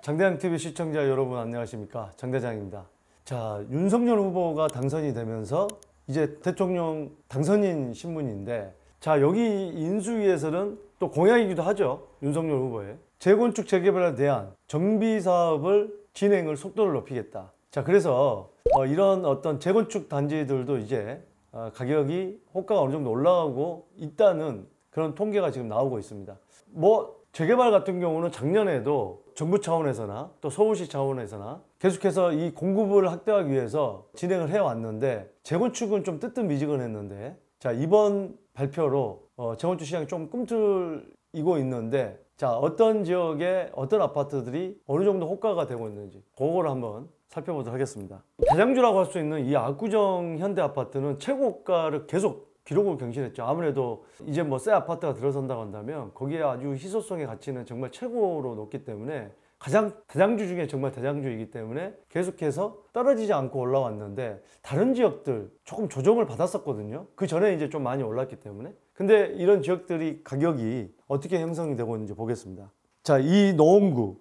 장대장 TV 시청자 여러분 안녕하십니까 장대장입니다. 자 윤석열 후보가 당선이 되면서 이제 대통령 당선인 신문인데 자 여기 인수위에서는 또 공약이기도 하죠 윤석열 후보의 재건축 재개발에 대한 정비 사업을 진행을 속도를 높이겠다. 자 그래서 어, 이런 어떤 재건축 단지들도 이제 어, 가격이 호가가 어느 정도 올라가고 있다는 그런 통계가 지금 나오고 있습니다. 뭐 재개발 같은 경우는 작년에도 정부 차원에서나 또 서울시 차원에서나 계속해서 이 공급을 확대하기 위해서 진행을 해왔는데 재건축은 좀 뜨뜻미지근했는데 자 이번 발표로 어, 재건축 시장이 좀 꿈틀이고 있는데 자 어떤 지역에 어떤 아파트들이 어느 정도 호가가 되고 있는지 그걸 한번 살펴보도록 하겠습니다 대장주라고 할 수 있는 이 압구정 현대 아파트는 최고가를 계속 기록을 경신했죠. 아무래도 이제 뭐 새 아파트가 들어선다고 한다면 거기에 아주 희소성의 가치는 정말 최고로 높기 때문에 가장 대장주 중에 정말 대장주이기 때문에 계속해서 떨어지지 않고 올라왔는데 다른 지역들 조금 조정을 받았었거든요. 그 전에 이제 좀 많이 올랐기 때문에 근데 이런 지역들이 가격이 어떻게 형성이 되고 있는지 보겠습니다. 자, 이 노원구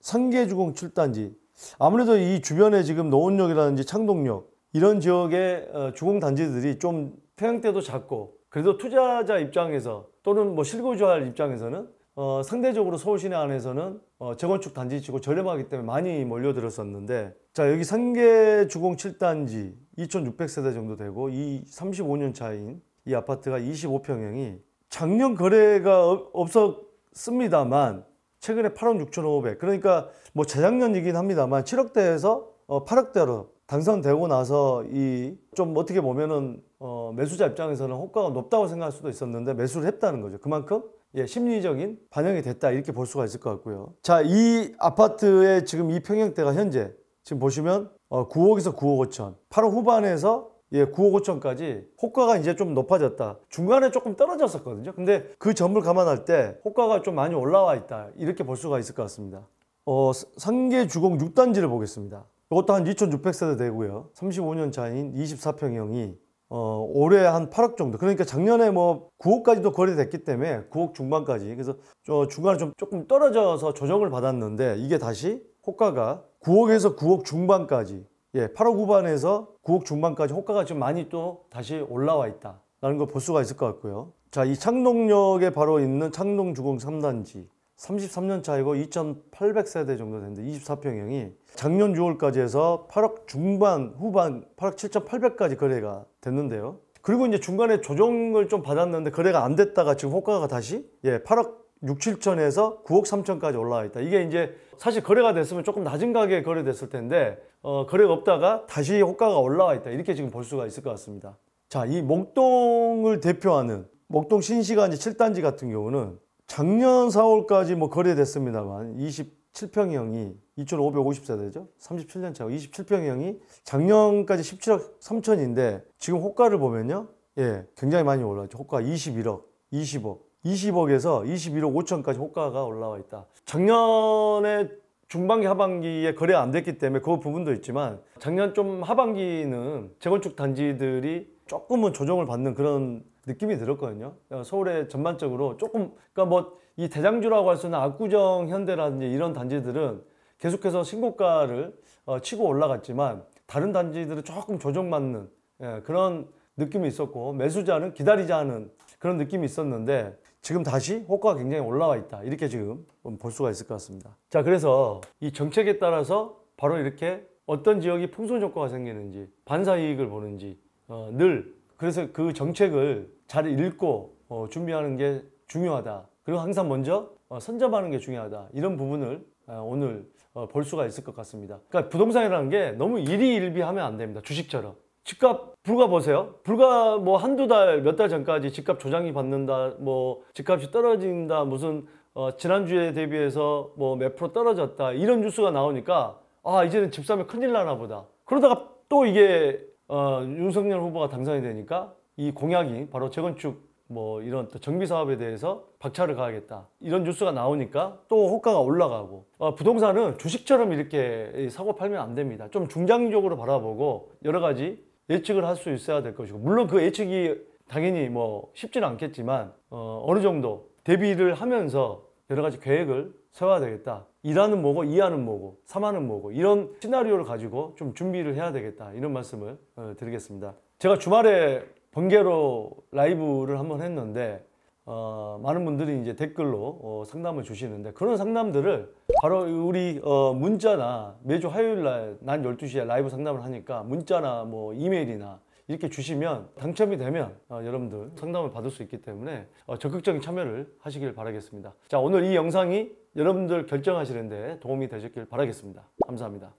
상계주공 7단지 아무래도 이 주변에 지금 노원역이라든지 창동역 이런 지역의 어, 주공 단지들이 좀 태양대도 작고 그래도 투자자 입장에서 또는 뭐 실거주할 입장에서는 어, 상대적으로 서울 시내 안에서는 어, 재건축 단지치고 저렴하기 때문에 많이 몰려들었었는데 자 여기 상계 주공 7단지 2,600세대 정도 되고 이 35년 차인 이 아파트가 25평형이 작년 거래가 없었습니다만 최근에 8억 6,500 그러니까 뭐 재작년이긴 합니다만 7억대에서 8억대로 어, 당선되고 나서 이 좀 어떻게 보면은 어 매수자 입장에서는 호가가 높다고 생각할 수도 있었는데 매수를 했다는 거죠. 그만큼 예, 심리적인 반영이 됐다 이렇게 볼 수가 있을 것 같고요. 자, 이 아파트의 지금 이 평형대가 현재 지금 보시면 어 9억에서 9억 5천, 8억 후반에서 예, 9억 5천까지 호가가 이제 좀 높아졌다. 중간에 조금 떨어졌었거든요. 근데 그 점을 감안할 때 호가가 좀 많이 올라와 있다. 이렇게 볼 수가 있을 것 같습니다. 어, 상계주공 6단지를 보겠습니다. 이것도 한 2,600세대 되고요. 35년 차인 24평형이 어, 올해 한 8억 정도. 그러니까 작년에 뭐 9억까지도 거래됐기 때문에 9억 중반까지. 그래서 저 중간에 좀 조금 떨어져서 조정을 받았는데 이게 다시 호가가 9억에서 9억 중반까지. 예, 8억 후반에서 9억 중반까지 호가가 좀 많이 또 다시 올라와 있다. 라는 걸 볼 수가 있을 것 같고요. 자, 이 창동역에 바로 있는 창동주공 3단지. 33년 차이고 2,800세대 정도 되는데 24평형이 작년 6월까지 해서 8억 중반 후반 8억 7,800까지 거래가 됐는데요. 그리고 이제 중간에 조정을 좀 받았는데 거래가 안 됐다가 지금 호가가 다시 예 8억 6, 7천에서 9억 3천까지 올라와 있다. 이게 이제 사실 거래가 됐으면 조금 낮은 가격에 거래됐을 텐데 어, 거래가 없다가 다시 호가가 올라와 있다. 이렇게 지금 볼 수가 있을 것 같습니다. 자, 이 목동을 대표하는 목동 신시가지 7단지 같은 경우는 작년 4월까지 뭐 거래됐습니다만 27평형이 2,550세대죠. 37년 차 27평형이 작년까지 17억 3천인데 지금 호가를 보면요. 예, 굉장히 많이 올라왔죠. 호가 21억, 20억, 20억에서 21억 5천까지 호가가 올라와 있다. 작년에 중반기 하반기에 거래 안 됐기 때문에 그 부분도 있지만 작년 좀 하반기는 재건축 단지들이 조금은 조정을 받는 그런 느낌이 들었거든요. 어, 서울에 전반적으로 조금 그러니까 뭐 이 대장주라고 할 수는 있 압구정 현대라든지 이런 단지들은 계속해서 신고가를 어, 치고 올라갔지만 다른 단지들은 조금 조정받는 예, 그런 느낌이 있었고 매수자는 기다리자 하는 그런 느낌이 있었는데 지금 다시 호가가 굉장히 올라와 있다 이렇게 지금 음, 볼 수가 있을 것 같습니다 자 그래서 이 정책에 따라서 바로 이렇게 어떤 지역이 풍선 효과가 생기는지 반사 이익을 보는지 어, 늘 그래서 그 정책을 잘 읽고 어, 준비하는 게 중요하다. 그리고 항상 먼저 어, 선점하는 게 중요하다. 이런 부분을 어, 오늘 어, 볼 수가 있을 것 같습니다. 그러니까 부동산이라는 게 너무 일희일비하면 안 됩니다. 주식처럼. 집값 불과 보세요. 불과 뭐 한두 달, 몇 달 전까지 집값 조장이 받는다, 뭐 집값이 떨어진다, 무슨 어, 지난주에 대비해서 뭐 몇 프로 떨어졌다 이런 뉴스가 나오니까 아 이제는 집 사면 큰일 나나 보다. 그러다가 또 이게 어, 윤석열 후보가 당선이 되니까 이 공약이 바로 재건축 뭐 이런 정비 사업에 대해서 박차를 가하겠다 이런 뉴스가 나오니까 또 호가가 올라가고 어, 부동산은 주식처럼 이렇게 사고 팔면 안 됩니다 좀 중장기적으로 바라보고 여러 가지 예측을 할 수 있어야 될 것이고 물론 그 예측이 당연히 뭐 쉽지는 않겠지만 어, 어느 정도 대비를 하면서 여러 가지 계획을 세워야 되겠다. 2단은 뭐고 2안은 뭐고 3안은 뭐고 이런 시나리오를 가지고 좀 준비를 해야 되겠다. 이런 말씀을 어, 드리겠습니다. 제가 주말에 번개로 라이브를 한번 했는데 어, 많은 분들이 이제 댓글로 어, 상담을 주시는데 그런 상담들을 바로 우리 어, 문자나 매주 화요일 날 난 12시에 라이브 상담을 하니까 문자나 뭐 이메일이나 이렇게 주시면 당첨이 되면 어, 여러분들 상담을 받을 수 있기 때문에 어, 적극적인 참여를 하시길 바라겠습니다. 자 오늘 이 영상이 여러분들 결정하시는데 도움이 되셨길 바라겠습니다. 감사합니다.